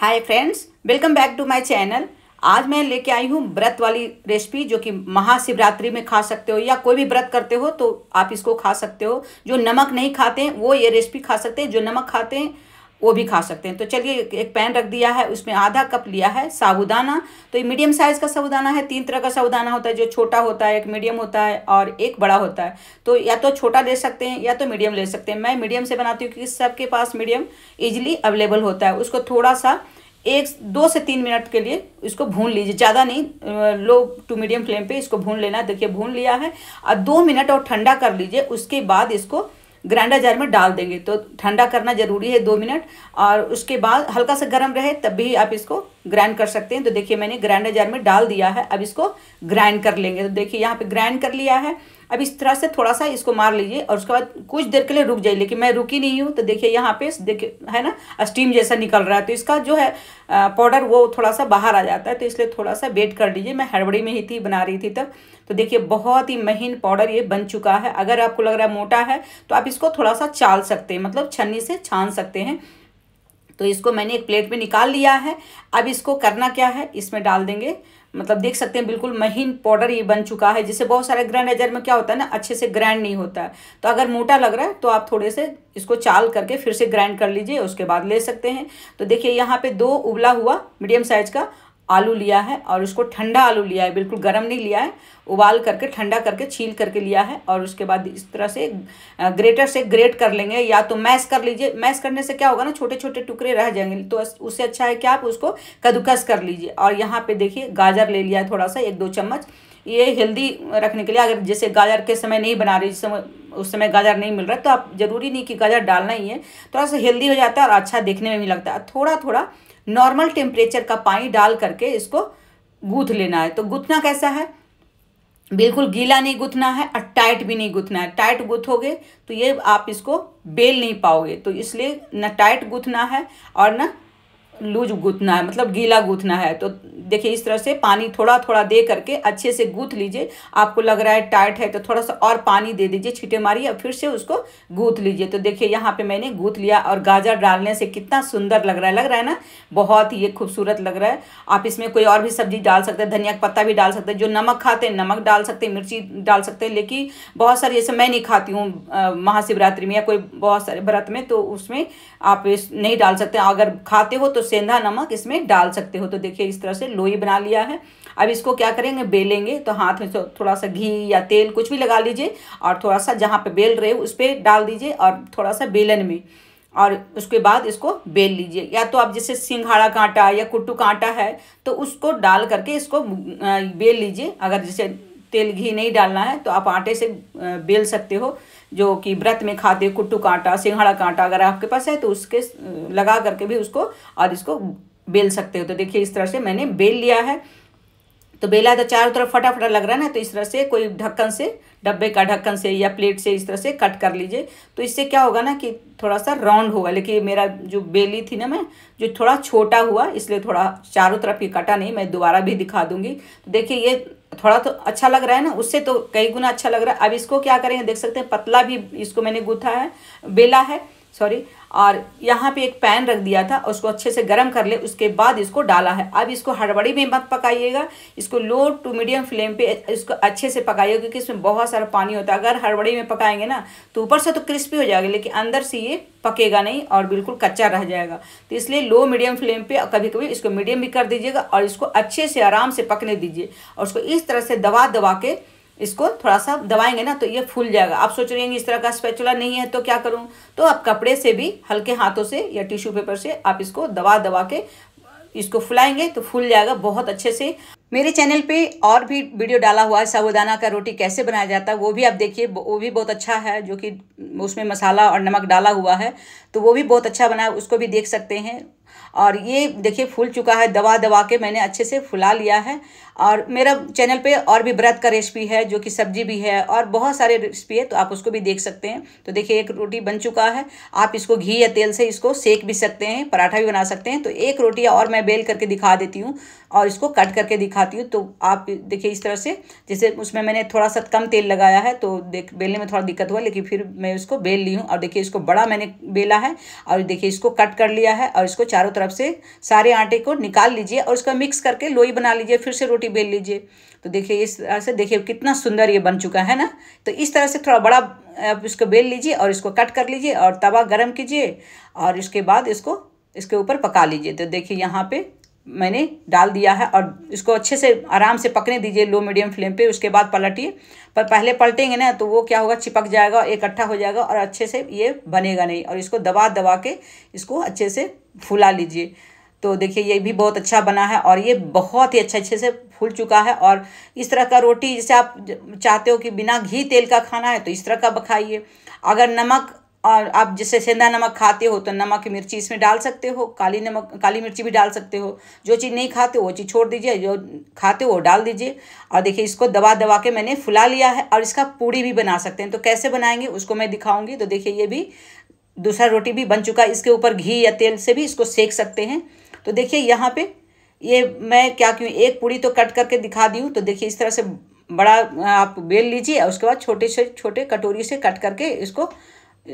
hi friends welcome back to my channel आज मैं लेके आई हूँ व्रत वाली रेसिपी जो कि महाशिवरात्रि में खा सकते हो या कोई भी व्रत करते हो तो आप इसको खा सकते हो जो नमक नहीं खाते हैं वो ये रेसिपी खा सकते हैं जो नमक खाते हैं वो भी खा सकते हैं तो चलिए एक पैन रख दिया है उसमें आधा कप लिया है साबुदाना तो ये मीडियम साइज़ का साबुदाना है तीन तरह का साबुदाना होता है जो छोटा होता है एक मीडियम होता है और एक बड़ा होता है तो या तो छोटा ले सकते हैं या तो मीडियम ले सकते हैं मैं मीडियम से बनाती हूँ क्योंकि सबके पास मीडियम ईजिली अवेलेबल होता है उसको थोड़ा सा एक दो से तीन मिनट के लिए इसको भून लीजिए ज़्यादा नहीं लो टू मीडियम फ्लेम पे इसको भून लेना देखिए भून लिया है और दो मिनट और ठंडा कर लीजिए उसके बाद इसको ग्राइंडर जार में डाल देंगे तो ठंडा करना ज़रूरी है दो मिनट और उसके बाद हल्का सा गर्म रहे तब भी आप इसको ग्राइंड कर सकते हैं तो देखिए मैंने ग्राइंडर जार में डाल दिया है अब इसको ग्राइंड कर लेंगे तो देखिए यहाँ पे ग्राइंड कर लिया है अब इस तरह से थोड़ा सा इसको मार लीजिए और उसके बाद कुछ देर के लिए रुक जाइए लेकिन मैं रुकी नहीं हूँ तो देखिए यहाँ पे देखिए है ना स्टीम जैसा निकल रहा है तो इसका जो है पाउडर वो थोड़ा सा बाहर आ जाता है तो इसलिए थोड़ा सा वेट कर लीजिए मैं हड़बड़ी में ही थी बना रही थी तब तो देखिए बहुत ही महीन पाउडर ये बन चुका है अगर आपको लग रहा है मोटा है तो आप इसको थोड़ा सा चाल सकते हैं मतलब छन्नी से छान सकते हैं तो इसको मैंने एक प्लेट में निकाल लिया है अब इसको करना क्या है इसमें डाल देंगे मतलब देख सकते हैं बिल्कुल महीन पाउडर ये बन चुका है जिससे बहुत सारे एजर में क्या होता है ना अच्छे से ग्रैंड नहीं होता है तो अगर मोटा लग रहा है तो आप थोड़े से इसको चाल करके फिर से ग्राइंड कर लीजिए उसके बाद ले सकते हैं तो देखिए यहाँ पे दो उबला हुआ मीडियम साइज का आलू लिया है और उसको ठंडा आलू लिया है बिल्कुल गर्म नहीं लिया है उबाल करके ठंडा करके छील करके लिया है और उसके बाद इस तरह से ग्रेटर से ग्रेट कर लेंगे या तो मैश कर लीजिए मैश करने से क्या होगा ना छोटे छोटे टुकड़े रह जाएंगे तो उससे अच्छा है कि आप उसको कदूकस कर लीजिए और यहाँ पे देखिए गाजर ले लिया है थोड़ा सा एक दो चम्मच ये हेल्दी रखने के लिए अगर जैसे गाजर के समय नहीं बना रही जिस समय उस समय गाजर नहीं मिल रहा तो आप ज़रूरी नहीं कि गाजर डालना ही है थोड़ा सा हेल्दी हो जाता है और अच्छा देखने में भी लगता है थोड़ा थोड़ा नॉर्मल टेम्परेचर का पानी डाल करके इसको गूथ लेना है तो गूथना कैसा है बिल्कुल गीला नहीं गुथना है और टाइट भी नहीं गुथना है टाइट गुथोगे तो ये आप इसको बेल नहीं पाओगे तो इसलिए न टाइट गुथना है और न लूज गूथना है मतलब गीला गूथना है तो देखिए इस तरह से पानी थोड़ा थोड़ा दे करके अच्छे से गूथ लीजिए आपको लग रहा है टाइट है तो थोड़ा सा और पानी दे दीजिए छीटे मारिए और फिर से उसको गूथ लीजिए तो देखिए यहाँ पे मैंने गूथ लिया और गाजर डालने से कितना सुंदर लग रहा है लग रहा है ना बहुत ही खूबसूरत लग रहा है आप इसमें कोई और भी सब्जी डाल सकते हैं धनिया का पत्ता भी डाल सकते हैं जो नमक खाते हैं नमक डाल सकते हैं मिर्ची डाल सकते हैं लेकिन बहुत सारे जैसे मैं नहीं खाती हूँ महाशिवरात्रि में या कोई बहुत सारे व्रत में तो उसमें आप नहीं डाल सकते अगर खाते हो तो सेंधा नमक इसमें डाल सकते हो तो देखिए इस तरह से लोई बना लिया है अब इसको क्या करेंगे बेलेंगे तो हाथ में थोड़ा सा घी या तेल कुछ भी लगा लीजिए और थोड़ा सा जहाँ पे बेल रहे हो उस पर डाल दीजिए और थोड़ा सा बेलन में और उसके बाद इसको बेल लीजिए या तो आप जैसे सिंघाड़ा कांटा या कुट्टू कांटा है तो उसको डाल करके इसको बेल लीजिए अगर जैसे तेल घी नहीं डालना है तो आप आटे से बेल सकते हो जो कि व्रत में खाते कुट्टू कांटा सिंघाड़ा कांटा अगर आपके पास है तो उसके लगा करके भी उसको और इसको बेल सकते हो तो देखिए इस तरह से मैंने बेल लिया है तो बेला तो चारों तरफ फटाफटा लग रहा है ना तो इस तरह से कोई ढक्कन से डब्बे का ढक्कन से या प्लेट से इस तरह से कट कर लीजिए तो इससे क्या होगा ना कि थोड़ा सा राउंड होगा लेकिन मेरा जो बेली थी ना मैं जो थोड़ा छोटा हुआ इसलिए थोड़ा चारों तरफ ये कटा नहीं मैं दोबारा भी दिखा दूंगी तो देखिए ये थोड़ा तो अच्छा लग रहा है ना उससे तो कई गुना अच्छा लग रहा है अब इसको क्या करेंगे देख सकते हैं पतला भी इसको मैंने गुथा है बेला है सॉरी और यहाँ पे एक पैन रख दिया था उसको अच्छे से गर्म कर ले उसके बाद इसको डाला है अब इसको हड़बड़ी में मत पकाइएगा इसको लो टू मीडियम फ्लेम पे इसको अच्छे से पकाइए क्योंकि इसमें बहुत सारा पानी होता है अगर हड़बड़ी में पकाएंगे ना तो ऊपर से तो क्रिस्पी हो जाएगा लेकिन अंदर से ये पकेगा नहीं और बिल्कुल कच्चा रह जाएगा तो इसलिए लो मीडियम फ्लेम पे कभी कभी इसको मीडियम भी कर दीजिएगा और इसको अच्छे से आराम से पकने दीजिए और उसको इस तरह से दबा दबा के इसको थोड़ा सा दबाएंगे ना तो ये फूल जाएगा आप सोच रहे हैं इस तरह का स्पेचुला नहीं है तो क्या करूँ तो आप कपड़े से भी हल्के हाथों से या टिश्यू पेपर से आप इसको दबा दबा के इसको फुलाएंगे तो फूल जाएगा बहुत अच्छे से मेरे चैनल पे और भी वीडियो डाला हुआ है साबुदाना का रोटी कैसे बनाया जाता है वो भी आप देखिए वो भी बहुत अच्छा है जो कि उसमें मसाला और नमक डाला हुआ है तो वो भी बहुत अच्छा बना है उसको भी देख सकते हैं और ये देखिए फूल चुका है दवा दवा के मैंने अच्छे से फुला लिया है और मेरा चैनल पे और भी व्रत का रेसिपी है जो कि सब्जी भी है और बहुत सारे रेसिपी है तो आप उसको भी देख सकते हैं तो देखिए एक रोटी बन चुका है आप इसको घी या तेल से इसको सेक भी सकते हैं पराठा भी बना सकते हैं तो एक रोटी और मैं बेल करके दिखा देती हूँ और इसको कट करके दिखाती हूँ तो आप देखिए इस तरह से जैसे उसमें मैंने थोड़ा सा कम तेल लगाया है तो देख बेलने में थोड़ा दिक्कत हुआ लेकिन फिर मैं उसको बेल ली हूँ और देखिए इसको बड़ा मैंने बेला है और देखिए इसको कट कर लिया है और इसको चार चारों तरफ से सारे आटे को निकाल लीजिए और उसका मिक्स करके लोई बना लीजिए फिर से रोटी बेल लीजिए तो देखिए इस तरह से देखिए कितना सुंदर ये बन चुका है ना तो इस तरह से थोड़ा बड़ा आप इसको बेल लीजिए और इसको कट कर लीजिए और तवा गर्म कीजिए और इसके बाद इसको इसके ऊपर पका लीजिए तो देखिए यहाँ पर मैंने डाल दिया है और इसको अच्छे से आराम से पकने दीजिए लो मीडियम फ्लेम पे उसके बाद पलटिए पर पहले पलटेंगे ना तो वो क्या होगा चिपक जाएगा इकट्ठा हो जाएगा और अच्छे से ये बनेगा नहीं और इसको दबा दबा के इसको अच्छे से फुला लीजिए तो देखिए ये भी बहुत अच्छा बना है और ये बहुत ही अच्छे अच्छे से फूल चुका है और इस तरह का रोटी जैसे आप चाहते हो कि बिना घी तेल का खाना है तो इस तरह का खाइए अगर नमक और आप जैसे सेंधा नमक खाते हो तो नमक मिर्ची इसमें डाल सकते हो काली नमक काली मिर्ची भी डाल सकते हो जो चीज़ नहीं खाते हो वो चीज़ छोड़ दीजिए जो खाते हो वो डाल दीजिए और देखिए इसको दबा दबा के मैंने फुला लिया है और इसका पूड़ी भी बना सकते हैं तो कैसे बनाएंगे उसको मैं दिखाऊंगी तो देखिए ये भी दूसरा रोटी भी बन चुका है इसके ऊपर घी या तेल से भी इसको सेक सकते हैं तो देखिए यहाँ पे ये मैं क्या क्यों एक पूड़ी तो कट करके दिखा दी हूँ तो देखिए इस तरह से बड़ा आप बेल लीजिए और उसके बाद छोटे से छोटे कटोरी से कट करके इसको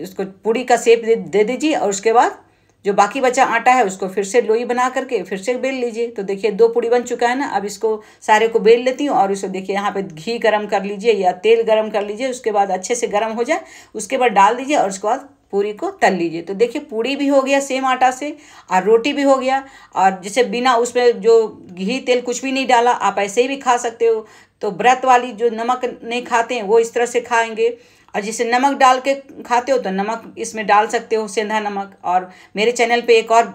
इसको पूड़ी का सेप दे, दे दीजिए और उसके बाद जो बाकी बचा आटा है उसको फिर से लोई बना करके फिर से बेल लीजिए तो देखिए दो पूड़ी बन चुका है ना अब इसको सारे को बेल लेती हूँ और इसको देखिए यहाँ पे घी गरम कर लीजिए या तेल गरम कर लीजिए उसके बाद अच्छे से गरम हो जाए उसके बाद डाल दीजिए और उसके बाद पूरी को तल लीजिए तो देखिए पूड़ी भी हो गया सेम आटा से और रोटी भी हो गया और जैसे बिना उसमें जो घी तेल कुछ भी नहीं डाला आप ऐसे ही भी खा सकते हो तो व्रत वाली जो नमक नहीं खाते हैं वो इस तरह से खाएंगे और जिसे नमक डाल के खाते हो तो नमक इसमें डाल सकते हो सेंधा नमक और मेरे चैनल पे एक और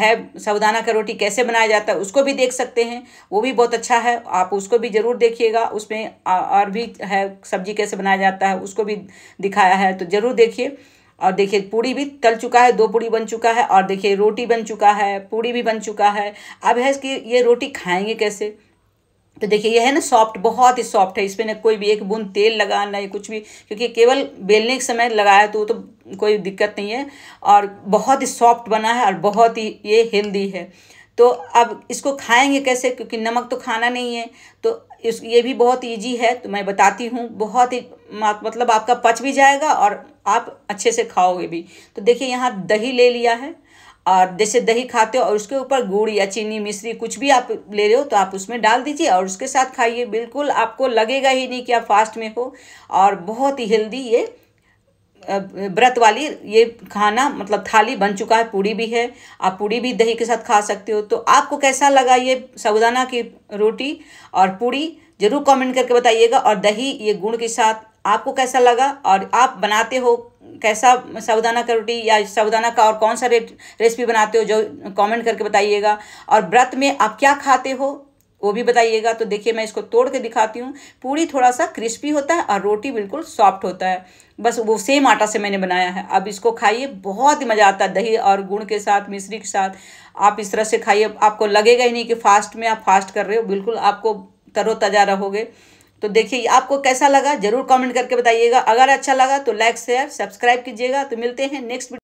है साबुदाना का रोटी कैसे बनाया जाता है उसको भी देख सकते हैं वो भी बहुत अच्छा है आप उसको भी ज़रूर देखिएगा उसमें और भी है सब्जी कैसे बनाया जाता है उसको भी दिखाया है तो ज़रूर देखिए और देखिए पूड़ी भी तल चुका है दो पूड़ी बन चुका है और देखिए रोटी बन चुका है पूड़ी भी बन चुका है अब है कि ये रोटी खाएंगे कैसे तो देखिए यह है ना सॉफ्ट बहुत ही सॉफ्ट है इसमें ना कोई भी एक बूंद तेल लगा ना कुछ भी क्योंकि केवल बेलने के समय लगाया तो वो तो कोई दिक्कत नहीं है और बहुत ही सॉफ्ट बना है और बहुत ही ये हेल्दी है तो अब इसको खाएंगे कैसे क्योंकि नमक तो खाना नहीं है तो इस ये भी बहुत इजी है तो मैं बताती हूँ बहुत ही मतलब आपका पच भी जाएगा और आप अच्छे से खाओगे भी तो देखिए यहाँ दही ले लिया है और जैसे दही खाते हो और उसके ऊपर गुड़ या चीनी मिश्री कुछ भी आप ले रहे हो तो आप उसमें डाल दीजिए और उसके साथ खाइए बिल्कुल आपको लगेगा ही नहीं कि आप फास्ट में हो और बहुत ही हेल्दी ये व्रत वाली ये खाना मतलब थाली बन चुका है पूड़ी भी है आप पूड़ी भी दही के साथ खा सकते हो तो आपको कैसा लगा ये साबुदाना की रोटी और पूड़ी ज़रूर कमेंट करके बताइएगा और दही ये गुड़ के साथ आपको कैसा लगा और आप बनाते हो कैसा साबुदाना का रोटी या साबुदाना का और कौन सा रे, रेसिपी बनाते हो जो कमेंट करके बताइएगा और व्रत में आप क्या खाते हो वो भी बताइएगा तो देखिए मैं इसको तोड़ के दिखाती हूँ पूरी थोड़ा सा क्रिस्पी होता है और रोटी बिल्कुल सॉफ्ट होता है बस वो सेम आटा से मैंने बनाया है अब इसको खाइए बहुत ही मज़ा आता है दही और गुड़ के साथ मिश्री के साथ आप इस तरह से खाइए आपको लगेगा ही नहीं कि फास्ट में आप फास्ट कर रहे हो बिल्कुल आपको तरोताज़ा रहोगे तो देखिए आपको कैसा लगा जरूर कमेंट करके बताइएगा अगर अच्छा लगा तो लाइक शेयर सब्सक्राइब कीजिएगा तो मिलते हैं नेक्स्ट